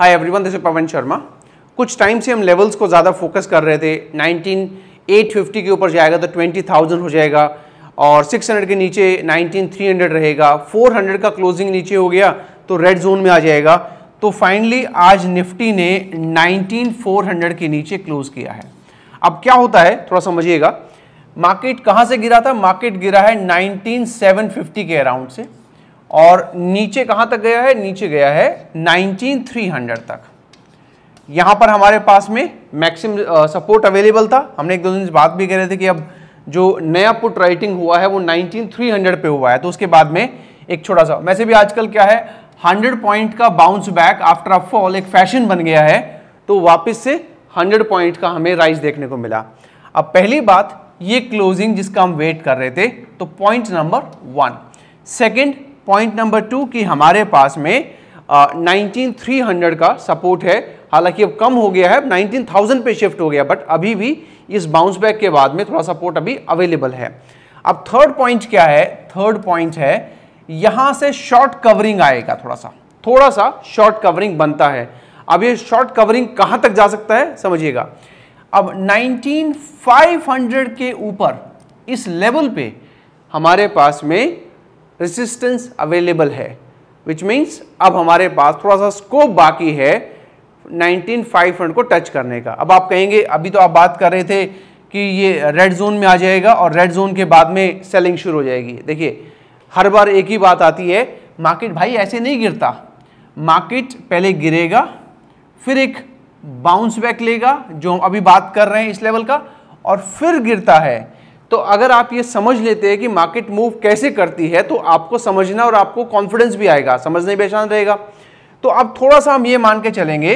hi everyone this is Pawan Sharma कुछ time से हम लेवल्स को ज़्यादा फोकस कर रहे थे 19850 के ऊपर जाएगा तो 20,000 हो जाएगा और 600 के नीचे 19300 रहेगा 400 का क्लोजिंग नीचे हो गया तो रेड जोन में आ जाएगा तो फाइनली आज निफ्टी ने 19400 के नीचे क्लोज किया है अब क्या होता है थोड़ा समझिएगा मार्केट कहाँ से गिरा था मार्केट गिरा है नाइनटीन के अराउंड से और नीचे कहाँ तक गया है नीचे गया है 19300 तक यहाँ पर हमारे पास में मैक्सिम सपोर्ट अवेलेबल था हमने एक दो दिन बात भी कर रहे थे कि अब जो नया पुट राइटिंग हुआ है वो 19300 पे हुआ है तो उसके बाद में एक छोटा सा वैसे भी आजकल क्या है 100 पॉइंट का bounce back after a fall एक फैशन बन गया है तो वापस से 100 पॉइंट का हमें राइज देखने को मिला अब पहली बात ये क्लोजिंग जिसका हम वेट कर रहे थे तो point number one second point number two कि हमारे पास में नाइनटीन थ्री हंड्रेड का सपोर्ट है हालांकि अब कम हो गया है नाइनटीन थाउजेंड पे शिफ्ट हो गया बट अभी भी इस बाउंस बैक के बाद में थोड़ा सपोर्ट अभी अवेलेबल है अब थर्ड पॉइंट क्या है थर्ड पॉइंट है यहां से शॉर्ट कवरिंग आएगा थोड़ा सा थोड़ा सा शॉर्ट कवरिंग बनता है अब ये शॉर्ट कवरिंग कहां तक जा सकता है समझिएगा अब 19500 के ऊपर इस लेवल पे हमारे पास में रेजिस्टेंस अवेलेबल है विच मीन्स अब हमारे पास थोड़ा सा स्कोप बाकी है 19500 को टच करने का अब आप कहेंगे अभी तो आप बात कर रहे थे कि ये रेड जोन में आ जाएगा और रेड जोन के बाद में सेलिंग शुरू हो जाएगी देखिए हर बार एक ही बात आती है मार्केट भाई ऐसे नहीं गिरता मार्केट पहले गिरेगा फिर एक बाउंस बैक लेगा जो हम अभी बात कर रहे हैं इस लेवल का और फिर गिरता है तो अगर आप ये समझ लेते हैं कि मार्केट मूव कैसे करती है तो आपको समझना और आपको कॉन्फिडेंस भी आएगा समझने भी आसान रहेगा तो अब थोड़ा सा हम ये मान के चलेंगे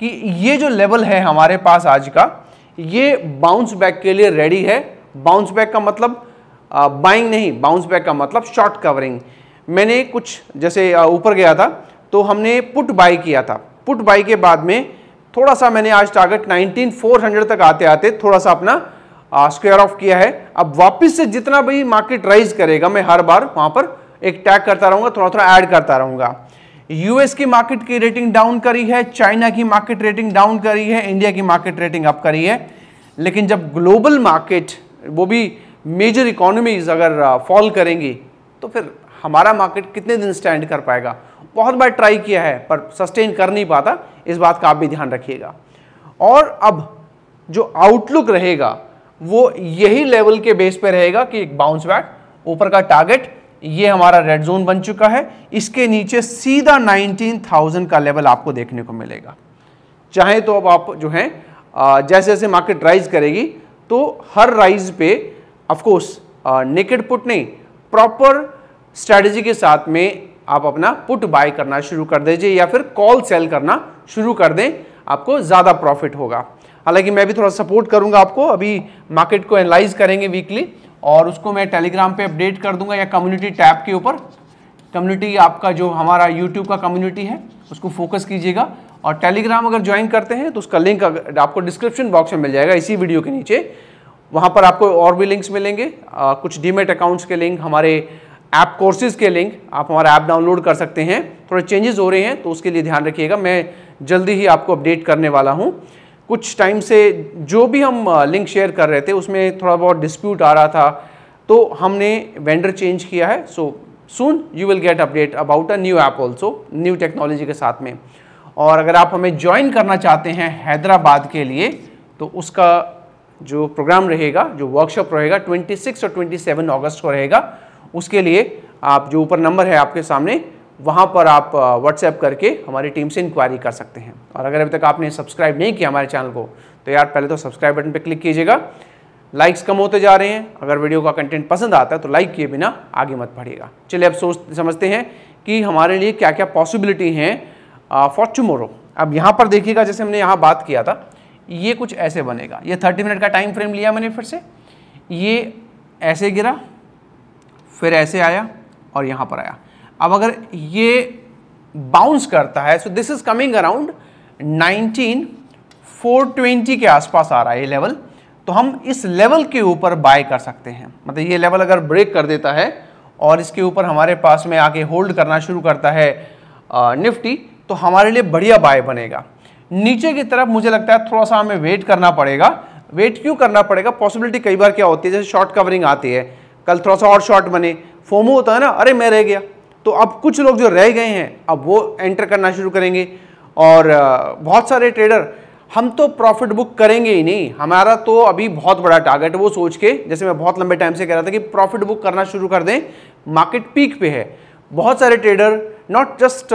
कि ये जो लेवल है हमारे पास आज का ये बाउंस बैक के लिए रेडी है बाउंस बैक का मतलब बाइंग नहीं बाउंस बैक का मतलब शॉर्ट कवरिंग मैंने कुछ जैसे ऊपर गया था तो हमने पुट बाई किया था पुट बाई के बाद में थोड़ा सा मैंने आज टारगेट 19400 तक आते आते थोड़ा सा अपना स्क्वेयर ऑफ किया है अब वापस से जितना भी मार्केट राइज करेगा मैं हर बार वहां पर एक टैग करता रहूंगा थोड़ा थोड़ा ऐड करता रहूंगा यूएस की मार्केट की रेटिंग डाउन करी है चाइना की मार्केट रेटिंग डाउन करी है इंडिया की मार्केट रेटिंग अप करी है लेकिन जब ग्लोबल मार्केट वो भी मेजर इकोनॉमीज अगर फॉल करेंगी तो फिर हमारा मार्केट कितने दिन स्टैंड कर पाएगा बहुत बार ट्राई किया है पर सस्टेन कर नहीं पाता इस बात का आप भी ध्यान रखिएगा और अब जो आउटलुक रहेगा वो यही लेवल के बेस पे रहेगा कि एक बाउंस बैक ऊपर का टारगेट ये हमारा रेड जोन बन चुका है इसके नीचे सीधा 19,000 का लेवल आपको देखने को मिलेगा चाहे तो अब आप जो है जैसे जैसे मार्केट राइज करेगी तो हर राइज पे ऑफकोर्स नेकेड पुट नहीं प्रॉपर स्ट्रेटजी के साथ में आप अपना पुट बाय करना शुरू कर दीजिए या फिर कॉल सेल करना शुरू कर दें आपको ज़्यादा प्रॉफिट होगा हालांकि मैं भी थोड़ा सपोर्ट करूंगा आपको अभी मार्केट को एनालाइज करेंगे वीकली और उसको मैं टेलीग्राम पे अपडेट कर दूंगा या कम्युनिटी टैब के ऊपर कम्युनिटी आपका जो हमारा यूट्यूब का कम्युनिटी है उसको फोकस कीजिएगा और टेलीग्राम अगर ज्वाइन करते हैं तो उसका लिंक आपको डिस्क्रिप्शन बॉक्स में मिल जाएगा इसी वीडियो के नीचे वहाँ पर आपको और भी लिंक्स मिलेंगे आ, कुछ डीमेट अकाउंट्स के लिंक हमारे ऐप कोर्सेज के लिंक आप हमारा ऐप डाउनलोड कर सकते हैं थोड़े चेंजेस हो रहे हैं तो उसके लिए ध्यान रखिएगा मैं जल्दी ही आपको अपडेट करने वाला हूँ कुछ टाइम से जो भी हम लिंक शेयर कर रहे थे उसमें थोड़ा बहुत डिस्प्यूट आ रहा था तो हमने वेंडर चेंज किया है so soon you will get update about a new app also new technology के साथ में और अगर आप हमें ज्वाइन करना चाहते हैं हैदराबाद के लिए तो उसका जो प्रोग्राम रहेगा जो वर्कशॉप रहेगा 26 और 27 अगस्त को रहेगा उसके लिए आप जो ऊपर नंबर है आपके सामने वहाँ पर आप व्हाट्सएप करके हमारी टीम से इंक्वायरी कर सकते हैं और अगर अभी तक आपने सब्सक्राइब नहीं किया हमारे चैनल को तो यार पहले तो सब्सक्राइब बटन पर क्लिक कीजिएगा लाइक्स कम होते जा रहे हैं अगर वीडियो का कंटेंट पसंद आता है तो लाइक किए बिना आगे मत बढ़िएगा चलिए अब सोच समझते हैं कि हमारे लिए क्या क्या पॉसिबिलिटी हैं फॉर टुमोरो अब यहाँ पर देखिएगा जैसे हमने यहाँ बात किया था ये कुछ ऐसे बनेगा ये थर्टी मिनट का टाइम फ्रेम लिया मैंने फिर से ये ऐसे गिरा फिर ऐसे आया और यहाँ पर आया अब अगर ये बाउंस करता है so this is coming around 19 420 के आसपास आ रहा है ये लेवल तो हम इस लेवल के ऊपर बाय कर सकते हैं मतलब ये लेवल अगर ब्रेक कर देता है और इसके ऊपर हमारे पास में आके होल्ड करना शुरू करता है निफ्टी तो हमारे लिए बढ़िया बाय बनेगा नीचे की तरफ मुझे लगता है थोड़ा सा हमें वेट करना पड़ेगा वेट क्यों करना पड़ेगा पॉसिबिलिटी कई बार क्या होती है जैसे शॉर्ट कवरिंग आती है कल थोड़ा सा और शॉर्ट बने फोमो होता है ना अरे मैं रह गया तो अब कुछ लोग जो रह गए हैं अब वो एंटर करना शुरू करेंगे और बहुत सारे ट्रेडर हम तो प्रॉफिट बुक करेंगे ही नहीं हमारा तो अभी बहुत बड़ा टारगेट वो सोच के जैसे मैं बहुत लंबे टाइम से कह रहा था कि प्रॉफिट बुक करना शुरू कर दें मार्केट पीक पे है बहुत सारे trader not just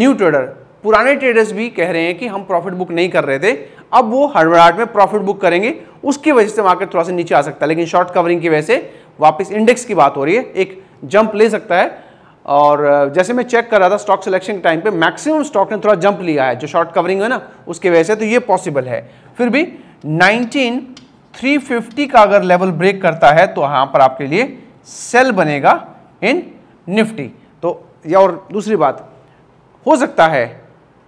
new trader पुराने ट्रेडर्स भी कह रहे हैं कि हम प्रॉफिट बुक नहीं कर रहे थे अब वो हड़बड़ाहट में प्रॉफिट बुक करेंगे उसकी वजह से मार्केट थोड़ा सा नीचे आ सकता है लेकिन शॉर्ट कवरिंग की वजह से वापस इंडेक्स की बात हो रही है एक जंप ले सकता है और जैसे मैं चेक कर रहा था स्टॉक सिलेक्शन के टाइम पे मैक्सिमम स्टॉक ने थोड़ा जंप लिया है जो शॉर्ट कवरिंग है ना उसके वजह से तो ये पॉसिबल है फिर भी 19350 का अगर लेवल ब्रेक करता है तो यहाँ पर आपके लिए सेल बनेगा इन निफ्टी तो या और दूसरी बात हो सकता है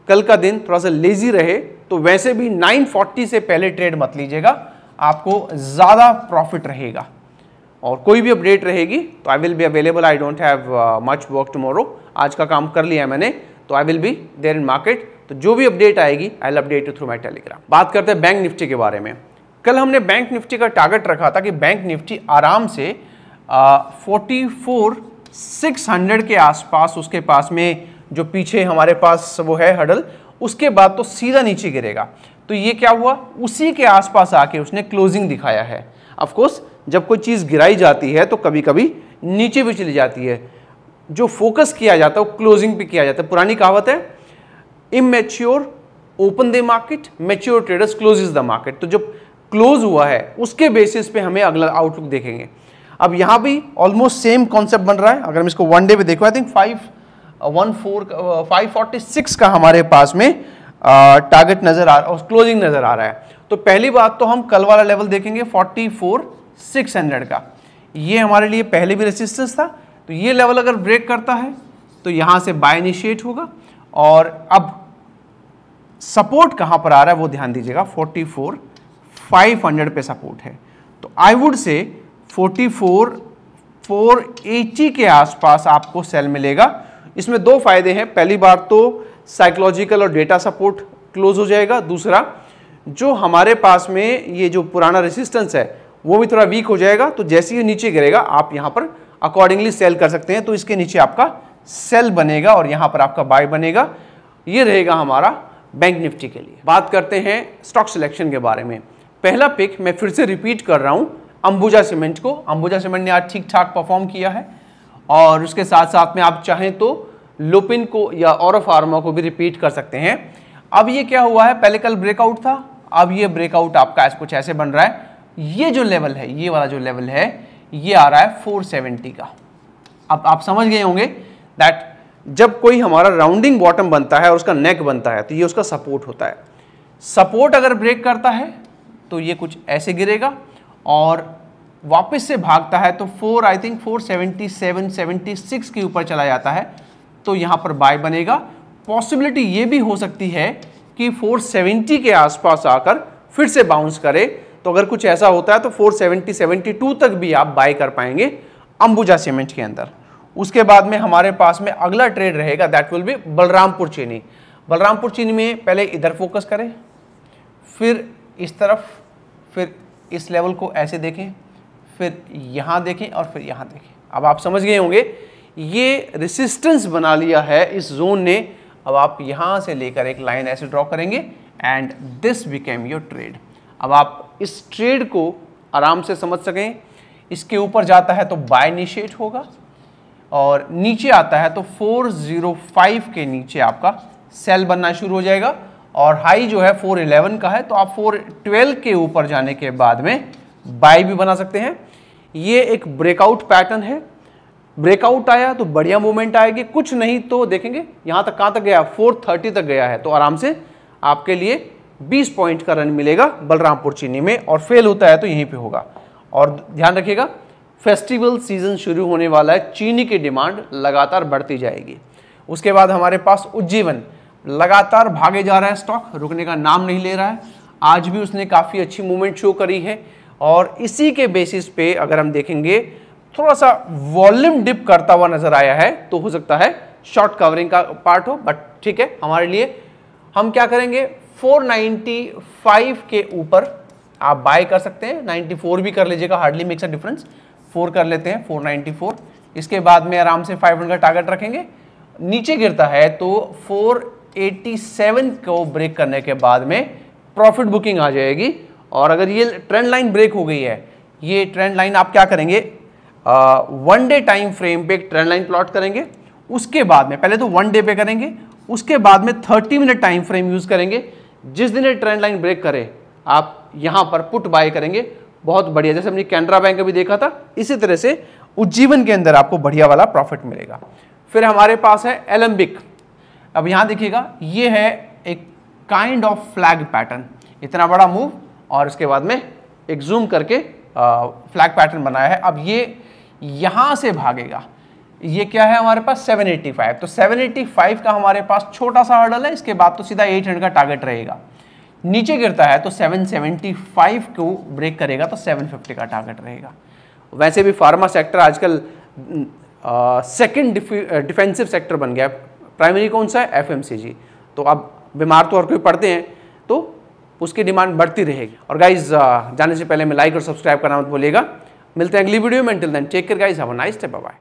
कल का दिन थोड़ा सा लेजी रहे तो वैसे भी 940 से पहले ट्रेड मत लीजिएगा आपको ज़्यादा प्रॉफिट रहेगा और कोई भी अपडेट रहेगी तो I will be available I don't have much work tomorrow आज का काम कर लिया मैंने तो I will be there in market तो जो भी अपडेट आएगी I will update through my Telegram बात करते हैं बैंक निफ्टी के बारे में कल हमने बैंक निफ्टी का टारगेट रखा था कि बैंक निफ्टी आराम से फोर्टी फोर सिक्स हंड्रेड के आसपास उसके पास में जो पीछे हमारे पास वो है हडल उसके बाद तो सीधा नीचे गिरेगा तो ये क्या हुआ उसी के आसपास आके उसने क्लोजिंग दिखाया है ऑफकोर्स जब कोई चीज़ गिराई जाती है तो कभी कभी नीचे भी चली जाती है जो फोकस किया जाता है वो क्लोजिंग पे किया जाता है पुरानी कहावत है immature open the market mature traders close the market तो जब क्लोज हुआ है उसके बेसिस पे हमें अगला आउटलुक देखेंगे अब यहाँ भी ऑलमोस्ट सेम कॉन्सेप्ट बन रहा है अगर हम इसको वन डे पे देखो I think five one four five forty six का हमारे पास में टारगेट uh, नज़र आ रहा है क्लोजिंग नज़र आ रहा है तो पहली बात तो हम कल वाला लेवल देखेंगे फोर्टी फोर सिक्स हंड्रेड का ये हमारे लिए पहले भी रेसिस्टेंस था तो ये लेवल अगर ब्रेक करता है तो यहाँ से बाय इनिशिएट होगा और अब सपोर्ट कहाँ पर आ रहा है वो ध्यान दीजिएगा 44 500 पे सपोर्ट है तो आई वुड से 44 480 के आसपास आपको सेल मिलेगा इसमें दो फायदे हैं पहली बार तो साइकोलॉजिकल और डेटा सपोर्ट क्लोज हो जाएगा दूसरा जो हमारे पास में ये जो पुराना रेसिस्टेंस है वो भी थोड़ा वीक हो जाएगा तो जैसे ही नीचे गिरेगा आप यहाँ पर अकॉर्डिंगली सेल कर सकते हैं तो इसके नीचे आपका सेल बनेगा और यहाँ पर आपका बाय बनेगा ये रहेगा हमारा बैंक निफ्टी के लिए बात करते हैं स्टॉक सिलेक्शन के बारे में पहला पिक मैं फिर से रिपीट कर रहा हूँ अंबुजा सीमेंट को अंबुजा सीमेंट ने आज ठीक ठाक परफॉर्म किया है और उसके साथ साथ में आप चाहें तो लुपिन को या और फार्मा को भी रिपीट कर सकते हैं अब ये क्या हुआ है पहले कल ब्रेकआउट था अब ये ब्रेकआउट आपका कुछ ऐसे बन रहा है ये जो लेवल है ये वाला जो लेवल है ये आ रहा है 470 का अब आप समझ गए होंगे दैट जब कोई हमारा राउंडिंग बॉटम बनता है और उसका नेक बनता है तो ये उसका सपोर्ट होता है सपोर्ट अगर ब्रेक करता है तो ये कुछ ऐसे गिरेगा और वापस से भागता है तो four I think four seventy seven seventy six के ऊपर चला जाता है तो यहाँ पर बाय बनेगा पॉसिबिलिटी ये भी हो सकती है कि 470 के आसपास आकर फिर से बाउंस करे तो अगर कुछ ऐसा होता है तो 470 72 तक भी आप बाय कर पाएंगे अंबुजा सीमेंट के अंदर उसके बाद में हमारे पास में अगला ट्रेड रहेगा दैट विल बी बलरामपुर चीनी बलरामपुर चीनी में पहले इधर फोकस करें फिर इस तरफ फिर इस लेवल को ऐसे देखें फिर यहाँ देखें और फिर यहाँ देखें अब आप समझ गए होंगे ये रेसिस्टेंस बना लिया है इस जोन ने अब आप यहाँ से लेकर एक लाइन ऐसे ड्रॉ करेंगे and this became your trade अब आप इस ट्रेड को आराम से समझ सकें इसके ऊपर जाता है तो बाय निशेट होगा और नीचे आता है तो 405 के नीचे आपका सेल बनना शुरू हो जाएगा और हाई जो है 411 का है तो आप 412 के ऊपर जाने के बाद में बाय भी बना सकते हैं ये एक ब्रेकआउट पैटर्न है ब्रेकआउट आया तो बढ़िया मूवमेंट आएगी कुछ नहीं तो देखेंगे यहाँ तक कहाँ तक गया 430 तक गया है तो आराम से आपके लिए बीस पॉइंट का रन मिलेगा बलरामपुर चीनी में और फेल होता है तो यहीं पर होगा और ध्यान रखिएगा फेस्टिवल सीजन शुरू होने वाला है चीनी की डिमांड लगातार बढ़ती जाएगी उसके बाद हमारे पास उज्जीवन लगातार भागे जा रहा है स्टॉक रुकने का नाम नहीं ले रहा है आज भी उसने काफ़ी अच्छी मूवमेंट शो करी है और इसी के बेसिस पे अगर हम देखेंगे थोड़ा सा वॉल्यूम डिप करता हुआ नज़र आया है तो हो सकता है शॉर्ट कवरिंग का पार्ट हो बट ठीक है हमारे लिए हम क्या करेंगे 495 के ऊपर आप बाय कर सकते हैं 94 भी कर लीजिएगा हार्डली मेक्स अ डिफरेंस 4 कर लेते हैं 494 इसके बाद में आराम से 500 का टारगेट रखेंगे नीचे गिरता है तो 487 को ब्रेक करने के बाद में प्रॉफिट बुकिंग आ जाएगी और अगर ये ट्रेंड लाइन ब्रेक हो गई है ये ट्रेंड लाइन आप क्या करेंगे वन डे टाइम फ्रेम पे एक ट्रेंड लाइन प्लॉट करेंगे उसके बाद में पहले तो वन डे पे करेंगे उसके बाद में 30 मिनट टाइम फ्रेम यूज़ करेंगे जिस दिन ये ट्रेंड लाइन ब्रेक करे आप यहाँ पर पुट बाय करेंगे बहुत बढ़िया जैसे हमने कैनरा बैंक अभी देखा था इसी तरह से उज्जीवन के अंदर आपको बढ़िया वाला प्रॉफिट मिलेगा फिर हमारे पास है एलम्बिक अब यहाँ देखिएगा ये है एक काइंड ऑफ फ्लैग पैटर्न इतना बड़ा मूव और इसके बाद में एक जूम करके फ्लैग पैटर्न बनाया है अब ये यहाँ से भागेगा ये क्या है हमारे पास 785 तो 785 का हमारे पास छोटा सा हर्डल है इसके बाद तो सीधा 800 का टारगेट रहेगा नीचे गिरता है तो 775 को ब्रेक करेगा तो 750 का टारगेट रहेगा वैसे भी फार्मा सेक्टर आजकल सेकंड डिफेंसिव सेक्टर बन गया प्राइमरी कौन सा है एफएमसीजी तो अब बीमार तो और कोई पड़ते हैं तो उसकी डिमांड बढ़ती रहेगी और गाइज जाने से पहले मैं लाइक और सब्सक्राइब करना मत भूलिएगा मिलते हैं अगली वीडियो में till then take care guys have a nice day bye